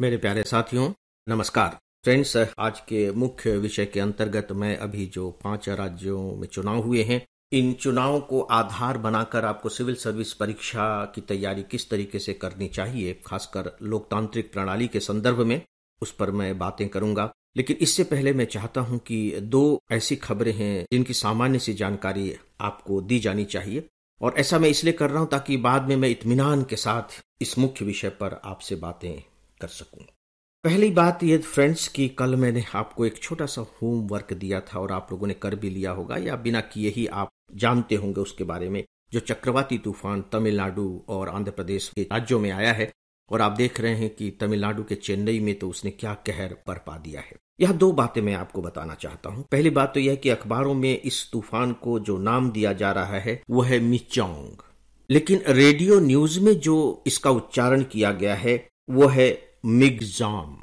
मेरे प्यारे साथियों नमस्कार फ्रेंड्स आज के मुख्य विषय के अंतर्गत मैं अभी जो पांच राज्यों में चुनाव हुए हैं इन चुनावों को आधार बनाकर आपको सिविल सर्विस परीक्षा की तैयारी किस तरीके से करनी चाहिए खासकर लोकतांत्रिक प्रणाली के संदर्भ में उस पर मैं बातें करूंगा लेकिन इससे पहले मैं चाहता हूं कि दो ऐसी खबरें हैं जिनकी सामान्य सी जानकारी आपको दी जानी चाहिए और ऐसा मैं इसलिए कर रहा हूं ताकि बाद में मैं इतमान के साथ इस मुख्य विषय पर आपसे बातें कर सकूं पहली बात ये फ्रेंड्स कि कल मैंने आपको एक छोटा सा होमवर्क दिया था और आप लोगों ने कर भी लिया होगा या बिना किए ही आप जानते होंगे उसके बारे में जो चक्रवाती तूफान तमिलनाडु और आंध्र प्रदेश के राज्यों में आया है और आप देख रहे हैं कि तमिलनाडु के चेन्नई में तो उसने क्या कहर बरपा दिया है यह दो बातें मैं आपको बताना चाहता हूँ पहली बात तो यह कि अखबारों में इस तूफान को जो नाम दिया जा रहा है वह है मिचोंग लेकिन रेडियो न्यूज में जो इसका उच्चारण किया गया है वो है मिगजाम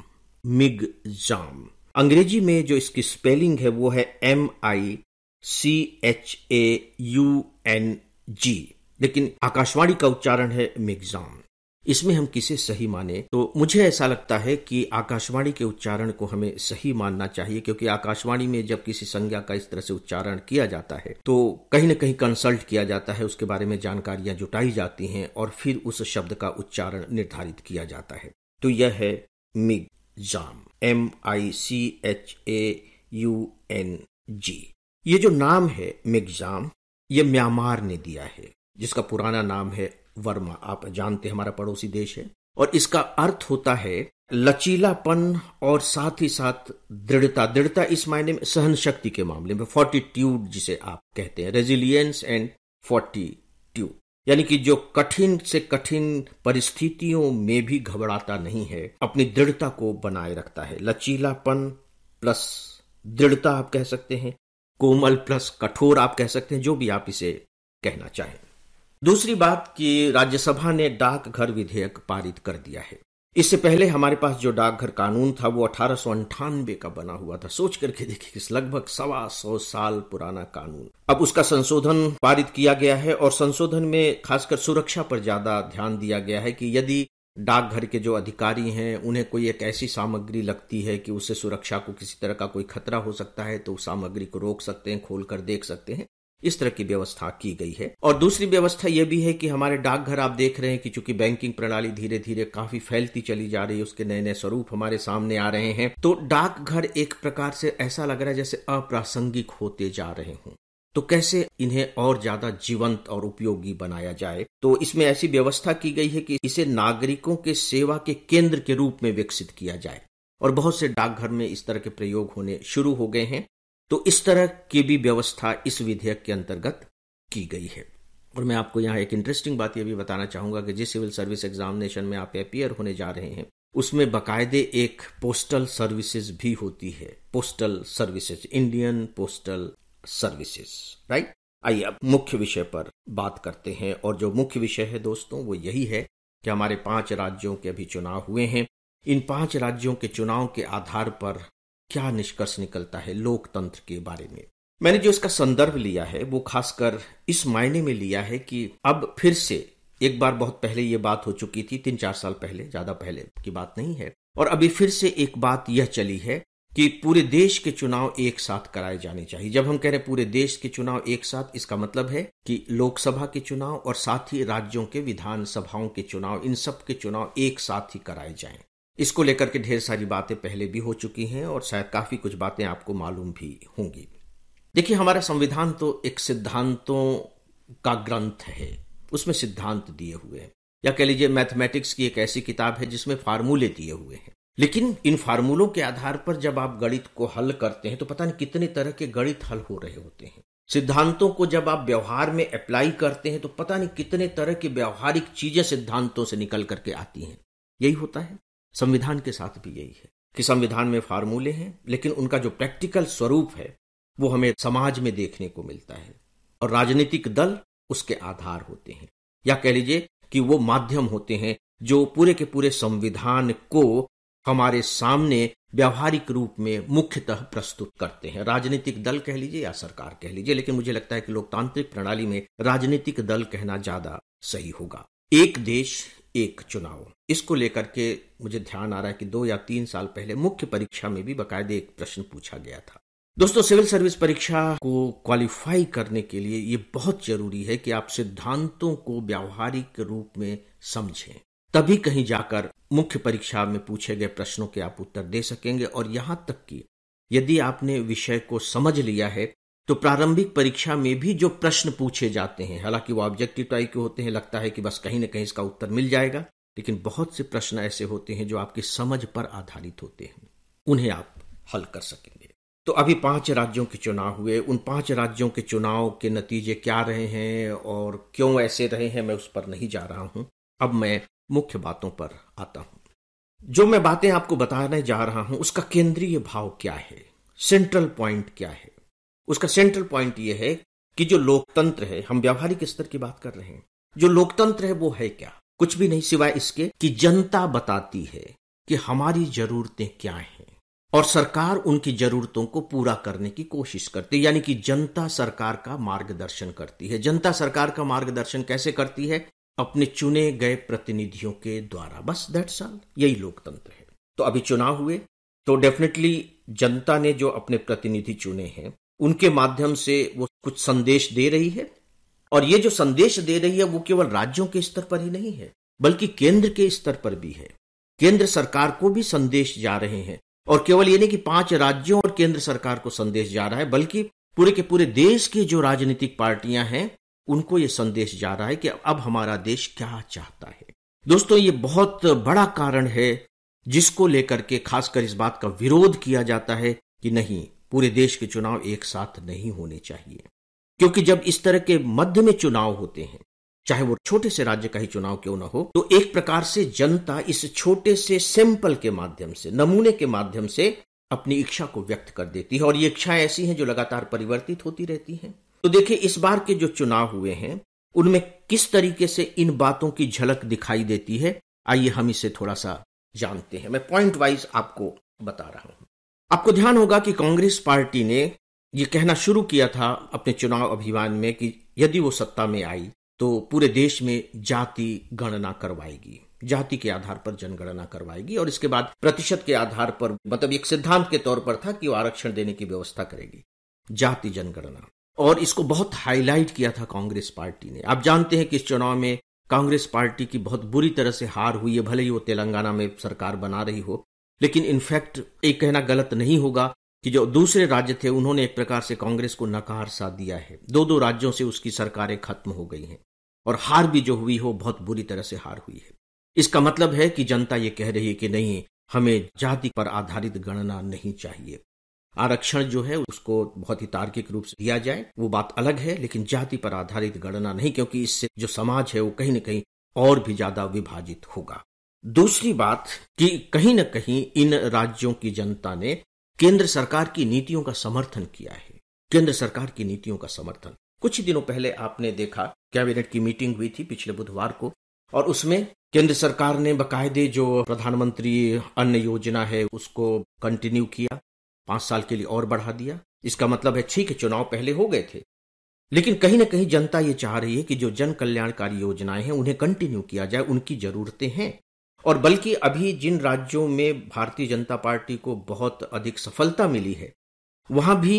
मिगजाम अंग्रेजी में जो इसकी स्पेलिंग है वो है M I C H A U N G लेकिन आकाशवाणी का उच्चारण है मिगजाम इसमें हम किसे सही माने तो मुझे ऐसा लगता है कि आकाशवाणी के उच्चारण को हमें सही मानना चाहिए क्योंकि आकाशवाणी में जब किसी संज्ञा का इस तरह से उच्चारण किया जाता है तो कहीं ना कहीं कंसल्ट किया जाता है उसके बारे में जानकारियां जुटाई जाती हैं और फिर उस शब्द का उच्चारण निर्धारित किया जाता है तो यह है Michaung M I C H A U N G ये जो नाम है मिगजाम ये म्यांमार ने दिया है जिसका पुराना नाम है वर्मा आप जानते हमारा पड़ोसी देश है और इसका अर्थ होता है लचीलापन और साथ ही साथ दृढ़ता दृढ़ता इस मायने में सहन शक्ति के मामले में फोर्टीट्यूड जिसे आप कहते हैं रेजिलियंस एंड फोर्टीट्यूड यानी कि जो कठिन से कठिन परिस्थितियों में भी घबराता नहीं है अपनी दृढ़ता को बनाए रखता है लचीलापन प्लस दृढ़ता आप कह सकते हैं कोमल प्लस कठोर आप कह सकते हैं जो भी आप इसे कहना चाहें दूसरी बात कि राज्यसभा ने डाकघर विधेयक पारित कर दिया है इससे पहले हमारे पास जो डाकघर कानून था वो अठारह का बना हुआ था सोच करके देखिए किस लगभग सवा सौ साल पुराना कानून अब उसका संशोधन पारित किया गया है और संशोधन में खासकर सुरक्षा पर ज्यादा ध्यान दिया गया है कि यदि डाकघर के जो अधिकारी हैं उन्हें कोई एक ऐसी सामग्री लगती है कि उससे सुरक्षा को किसी तरह का कोई खतरा हो सकता है तो उस सामग्री को रोक सकते हैं खोल कर देख सकते हैं इस तरह की व्यवस्था की गई है और दूसरी व्यवस्था यह भी है कि हमारे डाकघर आप देख रहे हैं कि चूंकि बैंकिंग प्रणाली धीरे धीरे काफी फैलती चली जा रही है उसके नए नए स्वरूप हमारे सामने आ रहे हैं तो डाकघर एक प्रकार से ऐसा लग रहा है जैसे अप्रासंगिक होते जा रहे हों तो कैसे इन्हें और ज्यादा जीवंत और उपयोगी बनाया जाए तो इसमें ऐसी व्यवस्था की गई है कि इसे नागरिकों के सेवा के केंद्र के रूप में विकसित किया जाए और बहुत से डाकघर में इस तरह के प्रयोग होने शुरू हो गए हैं तो इस तरह की भी व्यवस्था इस विधेयक के अंतर्गत की गई है और मैं आपको यहाँ एक इंटरेस्टिंग बात यह भी बताना चाहूंगा कि जिस सिविल सर्विस एग्जामिनेशन में आप अपियर होने जा रहे हैं उसमें बाकायदे एक पोस्टल सर्विसेज भी होती है postal services Indian postal services right आइए अब मुख्य विषय पर बात करते हैं और जो मुख्य विषय है दोस्तों वो यही है कि हमारे पांच राज्यों के अभी चुनाव हुए हैं इन पांच राज्यों के चुनाव के आधार पर क्या निष्कर्ष निकलता है लोकतंत्र के बारे में मैंने जो इसका संदर्भ लिया है वो खासकर इस मायने में लिया है कि अब फिर से एक बार बहुत पहले ये बात हो चुकी थी तीन चार साल पहले ज्यादा पहले की बात नहीं है और अभी फिर से एक बात यह चली है कि पूरे देश के चुनाव एक साथ कराए जाने चाहिए जब हम कह रहे पूरे देश के चुनाव एक साथ इसका मतलब है कि लोकसभा के चुनाव और साथ ही राज्यों के विधानसभाओं के चुनाव इन सब के चुनाव एक साथ ही कराए जाएं इसको लेकर के ढेर सारी बातें पहले भी हो चुकी हैं और शायद काफ़ी कुछ बातें आपको मालूम भी होंगी देखिए हमारा संविधान तो एक सिद्धांतों का ग्रंथ है उसमें सिद्धांत दिए हुए हैं या कह लीजिए मैथमेटिक्स की एक ऐसी किताब है जिसमें फार्मूले दिए हुए हैं लेकिन इन फार्मूलों के आधार पर जब आप गणित को हल करते हैं तो पता नहीं कितने तरह के गणित हल हो रहे होते हैं सिद्धांतों को जब आप व्यवहार में अप्लाई करते हैं तो पता नहीं कितने तरह की व्यवहारिक चीजें सिद्धांतों से निकल करके आती हैं यही होता है संविधान के साथ भी यही है कि संविधान में फार्मूले हैं लेकिन उनका जो प्रैक्टिकल स्वरूप है वो हमें समाज में देखने को मिलता है और राजनीतिक दल उसके आधार होते हैं या कह लीजिए कि वो माध्यम होते हैं जो पूरे के पूरे संविधान को हमारे सामने व्यावहारिक रूप में मुख्यतः प्रस्तुत करते हैं राजनीतिक दल कह लीजिए या सरकार कह लीजिए लेकिन मुझे लगता है कि लोकतांत्रिक प्रणाली में राजनीतिक दल कहना ज्यादा सही होगा एक देश एक चुनाव इसको लेकर के मुझे ध्यान आ रहा है कि दो या तीन साल पहले मुख्य परीक्षा में भी बकायदे एक प्रश्न पूछा गया था दोस्तों सिविल सर्विस परीक्षा को क्वालिफाई करने के लिए ये बहुत जरूरी है कि आप सिद्धांतों को व्यावहारिक रूप में समझें तभी कहीं जाकर मुख्य परीक्षा में पूछे गए प्रश्नों के आप उत्तर दे सकेंगे और यहां तक कि यदि आपने विषय को समझ लिया है तो प्रारंभिक परीक्षा में भी जो प्रश्न पूछे जाते हैं हालांकि वो ऑब्जेक्टिव टाइप के होते हैं लगता है कि बस कहीं ना कहीं इसका उत्तर मिल जाएगा लेकिन बहुत से प्रश्न ऐसे होते हैं जो आपकी समझ पर आधारित होते हैं उन्हें आप हल कर सकेंगे तो अभी पांच राज्यों के चुनाव हुए उन पांच राज्यों के चुनाव के नतीजे क्या रहे हैं और क्यों ऐसे रहे हैं मैं उस पर नहीं जा रहा हूं अब मैं मुख्य बातों पर आता हूं जो मैं बातें आपको बताने जा रहा हूं उसका केंद्रीय भाव क्या है सेंट्रल पॉइंट क्या है उसका सेंट्रल पॉइंट ये है कि जो लोकतंत्र है हम व्यावहारिक स्तर की बात कर रहे हैं जो लोकतंत्र है वो है क्या कुछ भी नहीं सिवाय इसके कि जनता बताती है कि हमारी जरूरतें क्या हैं और सरकार उनकी जरूरतों को पूरा करने की कोशिश करती है यानी कि जनता सरकार का मार्गदर्शन करती है जनता सरकार का मार्गदर्शन कैसे करती है अपने चुने गए प्रतिनिधियों के द्वारा बस दैट साल यही लोकतंत्र है तो अभी चुनाव हुए तो डेफिनेटली जनता ने जो अपने प्रतिनिधि चुने हैं उनके माध्यम से वो कुछ संदेश दे रही है और ये जो संदेश दे रही है वो केवल राज्यों के स्तर पर ही नहीं है बल्कि केंद्र के स्तर पर भी है केंद्र सरकार को भी संदेश जा रहे हैं और केवल ये नहीं कि पांच राज्यों और केंद्र सरकार को संदेश जा रहा है बल्कि पूरे के पूरे देश की जो राजनीतिक पार्टियां हैं उनको ये संदेश जा रहा है कि अब हमारा देश क्या चाहता है दोस्तों ये बहुत बड़ा कारण है जिसको लेकर के खासकर इस बात का विरोध किया जाता है कि नहीं पूरे देश के चुनाव एक साथ नहीं होने चाहिए क्योंकि जब इस तरह के मध्य में चुनाव होते हैं चाहे वो छोटे से राज्य का ही चुनाव क्यों ना हो तो एक प्रकार से जनता इस छोटे से सैंपल के माध्यम से नमूने के माध्यम से अपनी इच्छा को व्यक्त कर देती है और ये इच्छाएं ऐसी हैं जो लगातार परिवर्तित होती रहती हैं तो देखिए इस बार के जो चुनाव हुए हैं उनमें किस तरीके से इन बातों की झलक दिखाई देती है आइए हम इसे थोड़ा सा जानते हैं मैं पॉइंट वाइज आपको बता रहा हूं आपको ध्यान होगा कि कांग्रेस पार्टी ने ये कहना शुरू किया था अपने चुनाव अभियान में कि यदि वो सत्ता में आई तो पूरे देश में जाति गणना करवाएगी जाति के आधार पर जनगणना करवाएगी और इसके बाद प्रतिशत के आधार पर मतलब एक सिद्धांत के तौर पर था कि वो आरक्षण देने की व्यवस्था करेगी जाति जनगणना और इसको बहुत हाईलाइट किया था कांग्रेस पार्टी ने आप जानते हैं कि इस चुनाव में कांग्रेस पार्टी की बहुत बुरी तरह से हार हुई है भले ही वो तेलंगाना में सरकार बना रही हो लेकिन इनफैक्ट एक कहना गलत नहीं होगा कि जो दूसरे राज्य थे उन्होंने एक प्रकार से कांग्रेस को नकार सा दिया है दो दो राज्यों से उसकी सरकारें खत्म हो गई हैं और हार भी जो हुई हो बहुत बुरी तरह से हार हुई है इसका मतलब है कि जनता ये कह रही है कि नहीं हमें जाति पर आधारित गणना नहीं चाहिए आरक्षण जो है उसको बहुत ही तार्किक रूप से दिया जाए वो बात अलग है लेकिन जाति पर आधारित गणना नहीं क्योंकि इससे जो समाज है वो कहीं ना कहीं और भी ज्यादा विभाजित होगा दूसरी बात कि कहीं न कहीं इन राज्यों की जनता ने केंद्र सरकार की नीतियों का समर्थन किया है केंद्र सरकार की नीतियों का समर्थन कुछ दिनों पहले आपने देखा कैबिनेट की मीटिंग हुई थी पिछले बुधवार को और उसमें केंद्र सरकार ने बकायदे जो प्रधानमंत्री अन्न योजना है उसको कंटिन्यू किया पांच साल के लिए और बढ़ा दिया इसका मतलब है ठीक है चुनाव पहले हो गए थे लेकिन कहीं ना कहीं जनता ये चाह रही है कि जो जन कल्याणकारी योजनाएं हैं उन्हें कंटिन्यू किया जाए उनकी जरूरतें हैं और बल्कि अभी जिन राज्यों में भारतीय जनता पार्टी को बहुत अधिक सफलता मिली है वहां भी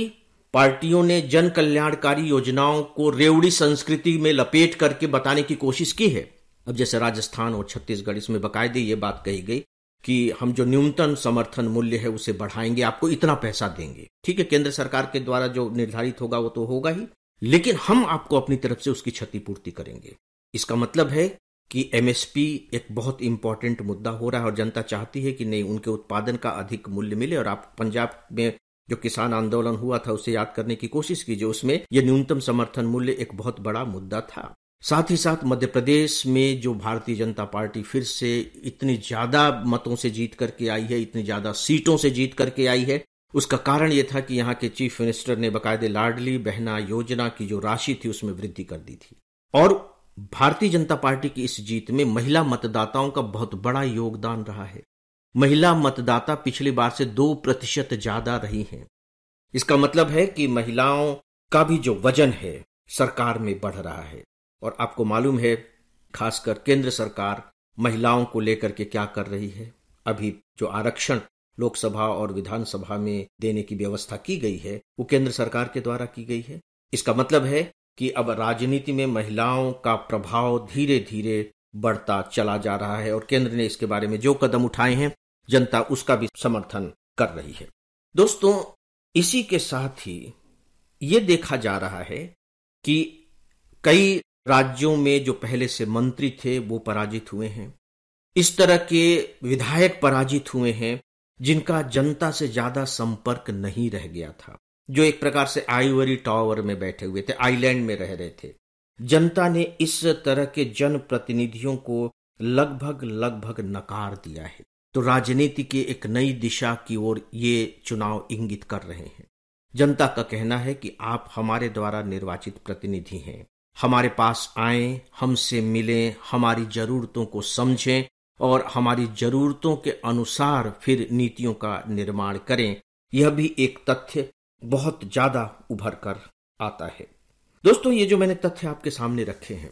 पार्टियों ने जन कल्याणकारी योजनाओं को रेवड़ी संस्कृति में लपेट करके बताने की कोशिश की है अब जैसे राजस्थान और छत्तीसगढ़ इसमें बाकायदे ये बात कही गई कि हम जो न्यूनतम समर्थन मूल्य है उसे बढ़ाएंगे आपको इतना पैसा देंगे ठीक है केंद्र सरकार के द्वारा जो निर्धारित होगा वो तो होगा ही लेकिन हम आपको अपनी तरफ से उसकी क्षतिपूर्ति करेंगे इसका मतलब है कि एमएसपी एक बहुत इंपॉर्टेंट मुद्दा हो रहा है और जनता चाहती है कि नहीं उनके उत्पादन का अधिक मूल्य मिले और आप पंजाब में जो किसान आंदोलन हुआ था उसे याद करने की कोशिश कीजिए उसमें यह न्यूनतम समर्थन मूल्य एक बहुत बड़ा मुद्दा था साथ ही साथ मध्य प्रदेश में जो भारतीय जनता पार्टी फिर से इतनी ज्यादा मतों से जीत करके आई है इतनी ज्यादा सीटों से जीत करके आई है उसका कारण यह था कि यहाँ के चीफ मिनिस्टर ने बकायदे लाडली बहना योजना की जो राशि थी उसमें वृद्धि कर दी थी और भारतीय जनता पार्टी की इस जीत में महिला मतदाताओं का बहुत बड़ा योगदान रहा है महिला मतदाता पिछली बार से दो प्रतिशत ज्यादा रही हैं इसका मतलब है कि महिलाओं का भी जो वजन है सरकार में बढ़ रहा है और आपको मालूम है खासकर केंद्र सरकार महिलाओं को लेकर के क्या कर रही है अभी जो आरक्षण लोकसभा और विधानसभा में देने की व्यवस्था की गई है वो केंद्र सरकार के द्वारा की गई है इसका मतलब है कि अब राजनीति में महिलाओं का प्रभाव धीरे धीरे बढ़ता चला जा रहा है और केंद्र ने इसके बारे में जो कदम उठाए हैं जनता उसका भी समर्थन कर रही है दोस्तों इसी के साथ ही ये देखा जा रहा है कि कई राज्यों में जो पहले से मंत्री थे वो पराजित हुए हैं इस तरह के विधायक पराजित हुए हैं जिनका जनता से ज्यादा संपर्क नहीं रह गया था जो एक प्रकार से आइवरी टावर में बैठे हुए थे आइलैंड में रह रहे थे जनता ने इस तरह के जनप्रतिनिधियों को लगभग लगभग नकार दिया है तो राजनीति की एक नई दिशा की ओर ये चुनाव इंगित कर रहे हैं जनता का कहना है कि आप हमारे द्वारा निर्वाचित प्रतिनिधि हैं हमारे पास आए हमसे मिलें हमारी जरूरतों को समझें और हमारी जरूरतों के अनुसार फिर नीतियों का निर्माण करें यह भी एक तथ्य बहुत ज्यादा उभर कर आता है दोस्तों ये जो मैंने तथ्य आपके सामने रखे हैं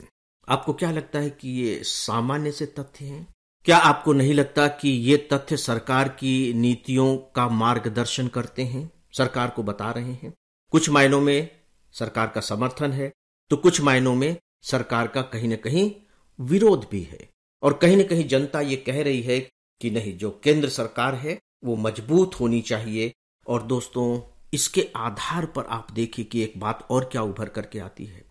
आपको क्या लगता है कि ये सामान्य से तथ्य हैं क्या आपको नहीं लगता कि ये तथ्य सरकार की नीतियों का मार्गदर्शन करते हैं सरकार को बता रहे हैं कुछ मायनों में सरकार का समर्थन है तो कुछ मायनों में सरकार का कहीं ना कहीं विरोध भी है और कहीं ना कहीं जनता ये कह रही है कि नहीं जो केंद्र सरकार है वो मजबूत होनी चाहिए और दोस्तों इसके आधार पर आप देखिए कि एक बात और क्या उभर करके आती है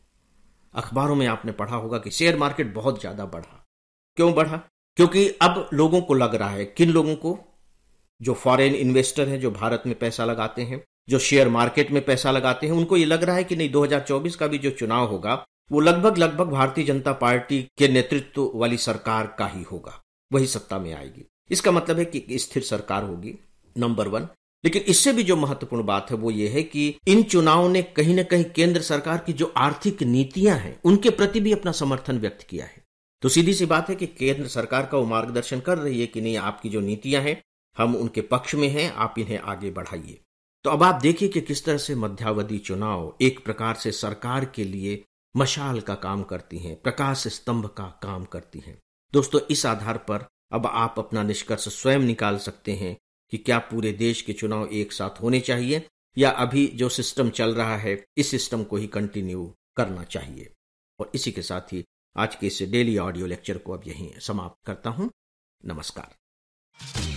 अखबारों में आपने पढ़ा होगा कि शेयर मार्केट बहुत ज्यादा बढ़ा क्यों बढ़ा क्योंकि अब लोगों को लग रहा है किन लोगों को जो फॉरेन इन्वेस्टर हैं जो भारत में पैसा लगाते हैं जो शेयर मार्केट में पैसा लगाते हैं उनको ये लग रहा है कि नहीं 2024 का भी जो चुनाव होगा वो लगभग लगभग भारतीय जनता पार्टी के नेतृत्व वाली सरकार का ही होगा वही सत्ता में आएगी इसका मतलब है कि स्थिर सरकार होगी नंबर वन लेकिन इससे भी जो महत्वपूर्ण बात है वो ये है कि इन चुनाव ने कहीं ना कहीं केंद्र सरकार की जो आर्थिक नीतियां हैं उनके प्रति भी अपना समर्थन व्यक्त किया है तो सीधी सी बात है कि केंद्र सरकार का वो मार्गदर्शन कर रही है कि नहीं आपकी जो नीतियां हैं हम उनके पक्ष में हैं आप इन्हें आगे बढ़ाइए तो अब आप देखिए कि किस तरह से मध्यावधि चुनाव एक प्रकार से सरकार के लिए मशाल का काम करती हैं प्रकाश स्तंभ का काम करती हैं दोस्तों इस आधार पर अब आप अपना निष्कर्ष स्वयं निकाल सकते हैं कि क्या पूरे देश के चुनाव एक साथ होने चाहिए या अभी जो सिस्टम चल रहा है इस सिस्टम को ही कंटिन्यू करना चाहिए और इसी के साथ ही आज के इस डेली ऑडियो लेक्चर को अब यहीं समाप्त करता हूं नमस्कार